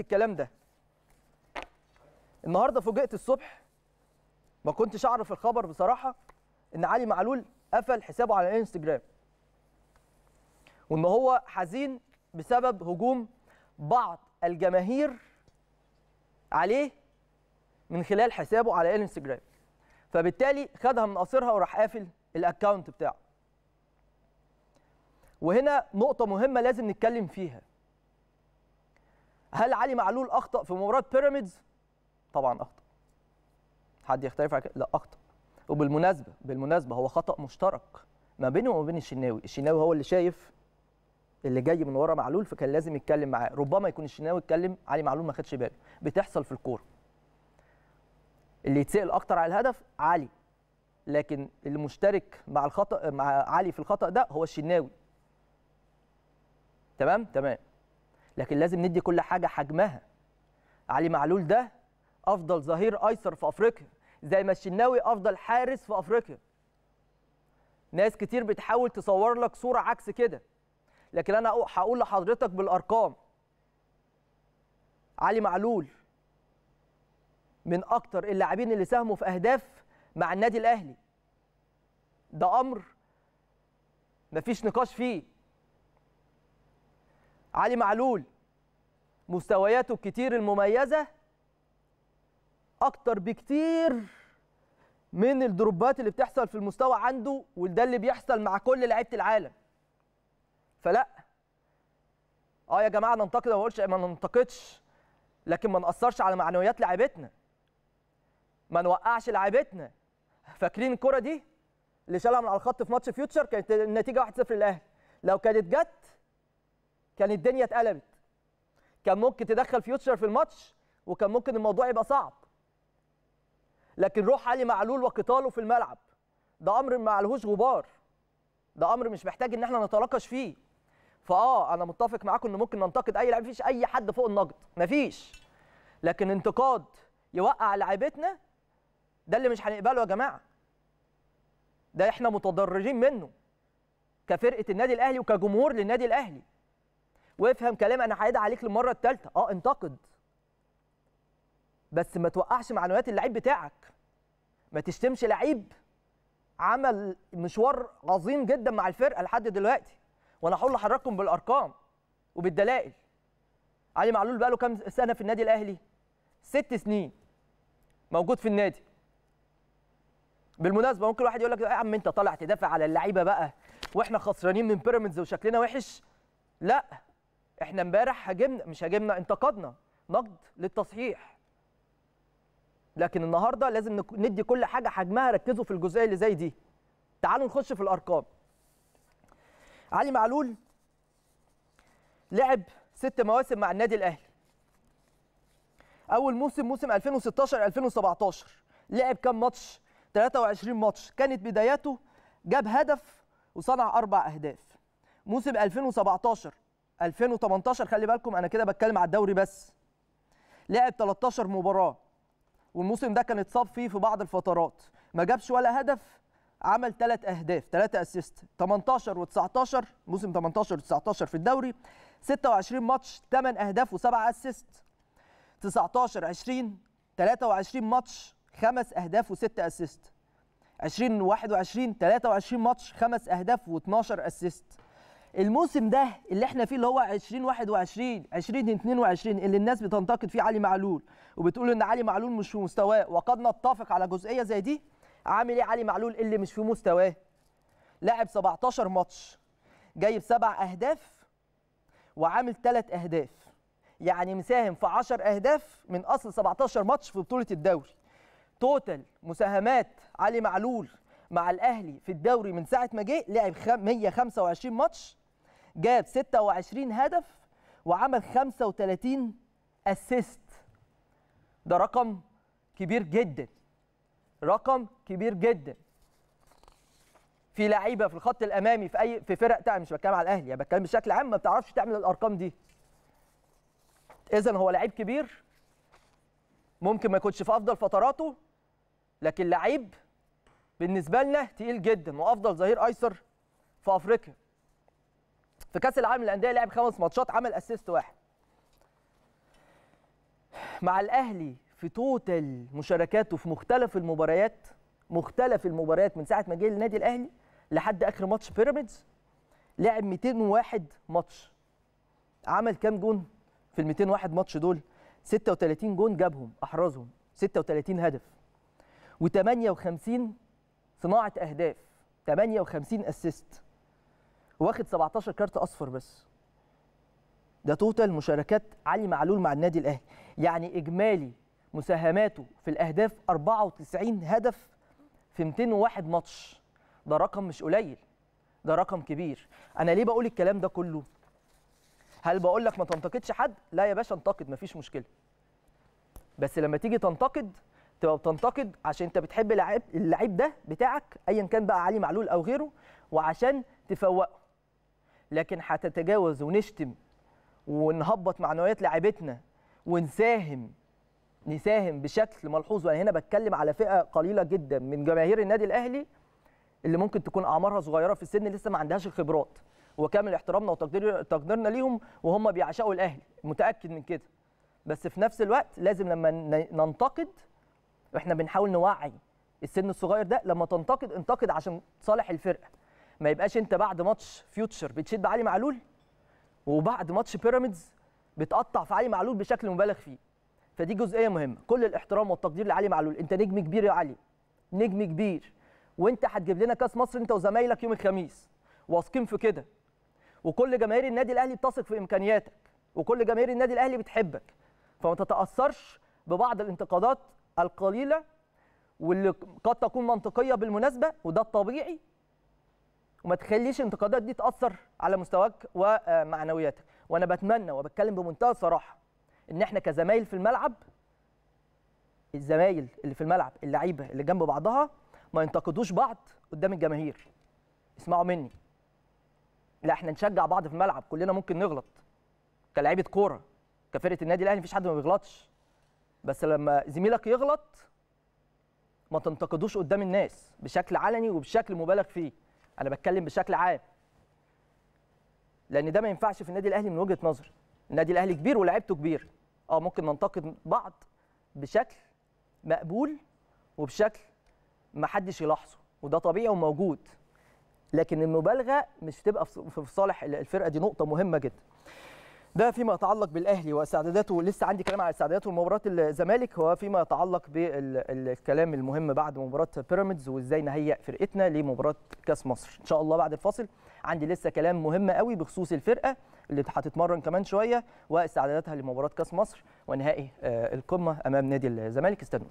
الكلام ده النهارده فوجئت الصبح ما كنتش اعرف الخبر بصراحه ان علي معلول قفل حسابه على الانستجرام وان هو حزين بسبب هجوم بعض الجماهير عليه من خلال حسابه على الانستجرام فبالتالي خدها من قصرها وراح قافل الاكونت بتاعه وهنا نقطه مهمه لازم نتكلم فيها هل علي معلول اخطا في مباراه بيراميدز طبعا اخطا حد يختلف على كده لا اخطا وبالمناسبه بالمناسبه هو خطا مشترك ما بينه وما بين الشناوي الشناوي هو اللي شايف اللي جاي من ورا معلول فكان لازم يتكلم معاه ربما يكون الشناوي اتكلم علي معلول ما خدش باله بتحصل في الكوره اللي يتسال اكتر على الهدف علي لكن اللي مشترك مع الخطا مع علي في الخطا ده هو الشناوي تمام تمام لكن لازم ندي كل حاجه حجمها علي معلول ده افضل ظهير ايسر في افريقيا زي ما الشناوي افضل حارس في افريقيا ناس كتير بتحاول تصور لك صوره عكس كده لكن انا هقول لحضرتك بالارقام علي معلول من اكتر اللاعبين اللي ساهموا في اهداف مع النادي الاهلي ده امر مفيش نقاش فيه علي معلول مستوياته الكتير المميزة أكتر بكتير من الدروبات اللي بتحصل في المستوى عنده وده اللي بيحصل مع كل لعيبة العالم فلا اه يا جماعه ننتقد ما اقولش ما ننتقدش لكن ما ناثرش على معنويات لعيبتنا ما نوقعش لعيبتنا فاكرين الكره دي اللي شالها من على الخط في ماتش فيوتشر كانت النتيجه 1-0 للاهلي لو كانت جت كان الدنيا اتقلبت كان ممكن تدخل فيوتشر في الماتش وكان ممكن الموضوع يبقى صعب لكن روح علي معلول وقتاله في الملعب ده امر ما عليهوش غبار ده امر مش محتاج ان احنا نتناقش فيه فاه انا متفق معاكم ان ممكن ننتقد اي لعيب مفيش اي حد فوق النقد مفيش لكن انتقاد يوقع لعيبتنا ده اللي مش هنقبله يا جماعه ده احنا متضررين منه كفرقه النادي الاهلي وكجمهور للنادي الاهلي وافهم كلام انا هعيد عليك للمره الثالثه اه انتقد بس ما توقعش معنويات اللعيب بتاعك ما تشتمش لعيب عمل مشوار عظيم جدا مع الفرقه لحد دلوقتي وانا هقول لحضراتكم بالارقام وبالدلائل علي معلول بقى له كام سنه في النادي الاهلي ست سنين موجود في النادي بالمناسبه ممكن واحد يقول لك يا عم انت طالع تدافع على اللعيبه بقى واحنا خسرانين من بيراميدز وشكلنا وحش لا احنا امبارح هاجمنا مش هاجمنا انتقدنا نقد للتصحيح لكن النهارده لازم ندي كل حاجه حجمها ركزوا في الجزئيه اللي زي دي تعالوا نخش في الارقام علي معلول لعب ست مواسم مع النادي الاهلي اول موسم موسم 2016 2017 لعب كام ماتش 23 ماتش كانت بداياته جاب هدف وصنع اربع اهداف موسم 2017 2018 خلي بالكم انا كده بتكلم على الدوري بس لعب 13 مباراه والموسم ده كان اتصاب فيه في بعض الفترات ما جابش ولا هدف عمل ثلاث اهداف ثلاثه اسيست 18 و19 موسم 18 و19 في الدوري 26 ماتش 8 اهداف و7 اسيست 19 20 23 ماتش 5 اهداف و6 اسيست 20 21 23 ماتش 5 اهداف و12 اسيست الموسم ده اللي احنا فيه اللي هو 2021 2022 اللي الناس بتنتقد فيه علي معلول وبتقول ان علي معلول مش في مستواه وقد نتفق على جزئيه زي دي عامل ايه علي معلول اللي مش في مستواه لاعب 17 ماتش جايب سبع اهداف وعامل ثلاث اهداف يعني مساهم في 10 اهداف من اصل 17 ماتش في بطوله الدوري توتال مساهمات علي معلول مع الاهلي في الدوري من ساعه ما جه لعب 125 ماتش جاب 26 هدف وعمل 35 اسيست ده رقم كبير جدا رقم كبير جدا في لعيبه في الخط الامامي في اي في فرق تانية مش بتكلم على الاهلي انا يعني بتكلم بشكل عام ما بتعرفش تعمل الارقام دي اذا هو لعيب كبير ممكن ما يكونش في افضل فتراته لكن لعيب بالنسبه لنا تقيل جدا وافضل ظهير ايسر في افريقيا في كاس العالم للانديه لعب خمس ماتشات عمل اسيست واحد مع الاهلي في توتال مشاركاته في مختلف المباريات مختلف المباريات من ساعه ما جه النادي الاهلي لحد اخر ماتش بيراميدز لعب 201 ماتش عمل كام جون في ال 201 ماتش دول 36 جون جابهم احرزهم 36 هدف و58 صناعه اهداف 58 اسيست واخد 17 كارت اصفر بس ده توتال مشاركات علي معلول مع النادي الاهلي يعني اجمالي مساهماته في الاهداف 94 هدف في 201 ماتش ده رقم مش قليل ده رقم كبير انا ليه بقول الكلام ده كله هل بقول لك ما تنتقدش حد لا يا باشا انتقد مفيش مشكله بس لما تيجي تنتقد تبقى بتنتقد عشان انت بتحب اللعيب اللعيب ده بتاعك ايا كان بقى علي معلول او غيره وعشان تفوقه لكن هتتجاوز ونشتم ونهبط معنويات لاعبتنا ونساهم نساهم بشكل ملحوظ وانا هنا بتكلم على فئه قليله جدا من جماهير النادي الاهلي اللي ممكن تكون اعمارها صغيره في السن لسه ما عندهاش الخبرات وكامل احترامنا وتقدير تقديرنا ليهم وهم بيعشقوا الاهلي متاكد من كده بس في نفس الوقت لازم لما ننتقد احنا بنحاول نوعي السن الصغير ده لما تنتقد انتقد عشان صالح الفرقه ما يبقاش انت بعد ماتش فيوتشر بتشد علي معلول وبعد ماتش بيراميدز بتقطع في علي معلول بشكل مبالغ فيه فدي جزئيه مهمه كل الاحترام والتقدير لعلي معلول انت نجم كبير يا علي نجم كبير وانت هتجيب لنا كاس مصر انت وزمايلك يوم الخميس واثقين في كده وكل جماهير النادي الاهلي بتثق في امكانياتك وكل جماهير النادي الاهلي بتحبك فما تتاثرش ببعض الانتقادات القليله واللي قد تكون منطقيه بالمناسبه وده الطبيعي وما تخليش الانتقادات دي تاثر على مستواك ومعنوياتك وانا بتمنى وبتكلم بمنتهى الصراحه ان احنا كزمايل في الملعب الزمايل اللي في الملعب اللعيبه اللي جنب بعضها ما ينتقدوش بعض قدام الجماهير اسمعوا مني لا احنا نشجع بعض في الملعب كلنا ممكن نغلط كلاعيبه كوره كفرقه النادي الاهلي مفيش حد ما بيغلطش بس لما زميلك يغلط ما تنتقدوش قدام الناس بشكل علني وبشكل مبالغ فيه انا بتكلم بشكل عام لان ده ما ينفعش في النادي الاهلي من وجهه نظري النادي الاهلي كبير ولاعيبته كبير اه ممكن ننتقد بعض بشكل مقبول وبشكل ما حدش يلاحظه وده طبيعي وموجود لكن المبالغه مش تبقى في صالح الفرقه دي نقطه مهمه جدا ده فيما يتعلق بالاهلي واستعداداته لسه عندي كلام على استعداداته لمباراه الزمالك هو فيما يتعلق بالكلام المهم بعد مباراه بيراميدز وازاي نهيئ فرقتنا لمباراه كاس مصر ان شاء الله بعد الفاصل عندي لسه كلام مهم قوي بخصوص الفرقه اللي هتتمرن كمان شويه واستعداداتها لمباراه كاس مصر ونهائي آه، القمه امام نادي الزمالك استنوا